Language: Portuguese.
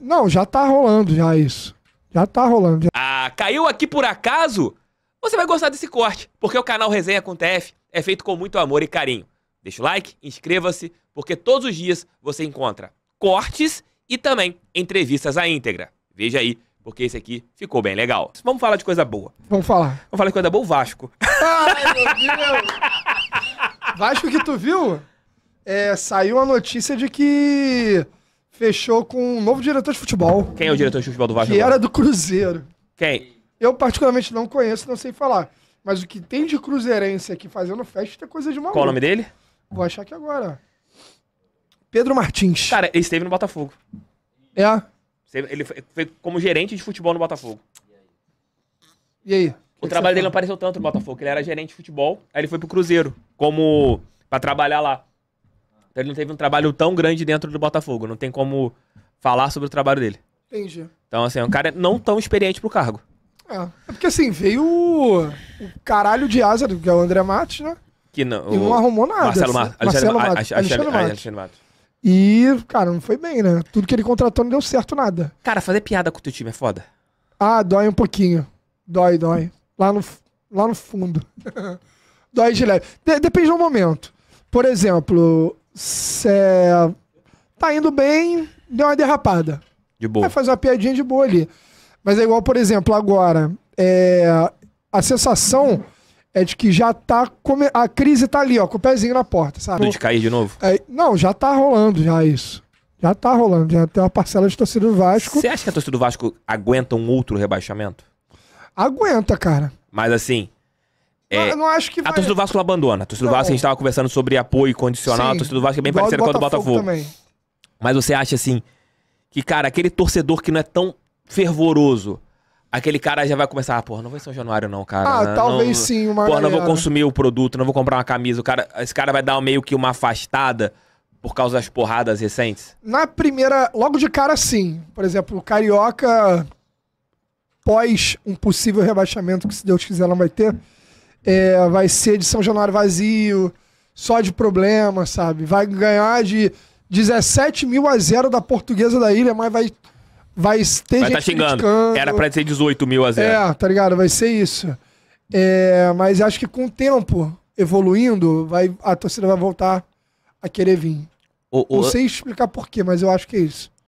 Não, já tá rolando já isso. Já tá rolando. Já. Ah, caiu aqui por acaso? Você vai gostar desse corte, porque o canal Resenha com TF é feito com muito amor e carinho. Deixa o like, inscreva-se, porque todos os dias você encontra cortes e também entrevistas à íntegra. Veja aí, porque esse aqui ficou bem legal. Vamos falar de coisa boa. Vamos falar. Vamos falar de coisa boa, o Vasco. Ai, meu Deus! Vasco que tu viu? É, saiu a notícia de que fechou com um novo diretor de futebol. Quem é o diretor de futebol do Vasco? Que agora? era do Cruzeiro. Quem? Eu particularmente não conheço, não sei falar. Mas o que tem de cruzeirense aqui fazendo festa é coisa de maluco. Qual o nome dele? Vou achar aqui agora. Pedro Martins. Cara, ele esteve no Botafogo. É? Ele foi como gerente de futebol no Botafogo. E aí? O trabalho dele não apareceu tanto no Botafogo, ele era gerente de futebol, aí ele foi pro Cruzeiro, como para trabalhar lá. Então ele não teve um trabalho tão grande dentro do Botafogo. Não tem como falar sobre o trabalho dele. Entendi. Então, assim, é um cara não tão experiente pro cargo. É, é porque assim, veio o, caralho de asa, que é o André Matos, né? Que não, e o... não arrumou nada. Marcelo, Mar... Marcelo Matos. Alexandre, Matos. E, cara, não foi bem, né? Tudo que ele contratou não deu certo nada. Cara, fazer piada com o teu time é foda. Ah, dói um pouquinho. Dói, dói. Lá no, lá no fundo. dói de leve. De, depende do momento. Por exemplo, tá indo bem, deu uma derrapada. De boa. Vai fazer uma piadinha de boa ali. Mas é igual, por exemplo, agora. É, a sensação é de que já tá. Come... A crise tá ali, ó, com o pezinho na porta, sabe? De cair de novo? É, não, já tá rolando já isso. Já tá rolando, já tem uma parcela de torcida do Vasco. Você acha que a torcida do Vasco aguenta um outro rebaixamento? Aguenta, cara. Mas assim, é, eu não acho que vai... A torcida do Vasco abandona. A torcida do Vasco, a gente tava conversando sobre apoio condicional. Sim. A torcida do Vasco é bem parecida com a do Botafogo. Também. Mas você acha assim, que, cara, aquele torcedor que não é tão fervoroso, aquele cara já vai começar, ah, porra, não vai ser um Januário não, cara. Ah, não, talvez não, sim, uma Porra, não vou consumir o produto, não vou comprar uma camisa. O cara, esse cara vai dar meio que uma afastada por causa das porradas recentes? Na primeira, logo de cara sim. Por exemplo, o Carioca, pós um possível rebaixamento que se Deus quiser não vai ter é, vai ser de São Januário vazio, só de problema, sabe? Vai ganhar de 17 mil a zero da portuguesa da ilha, mas vai, vai ter vai tá gente tá xingando. Criticando. Era pra ser 18 mil a zero. É, tá ligado? Vai ser isso. É, mas acho que com o tempo evoluindo, vai, a torcida vai voltar a querer vir. O, o... Não sei explicar porquê, mas eu acho que é isso.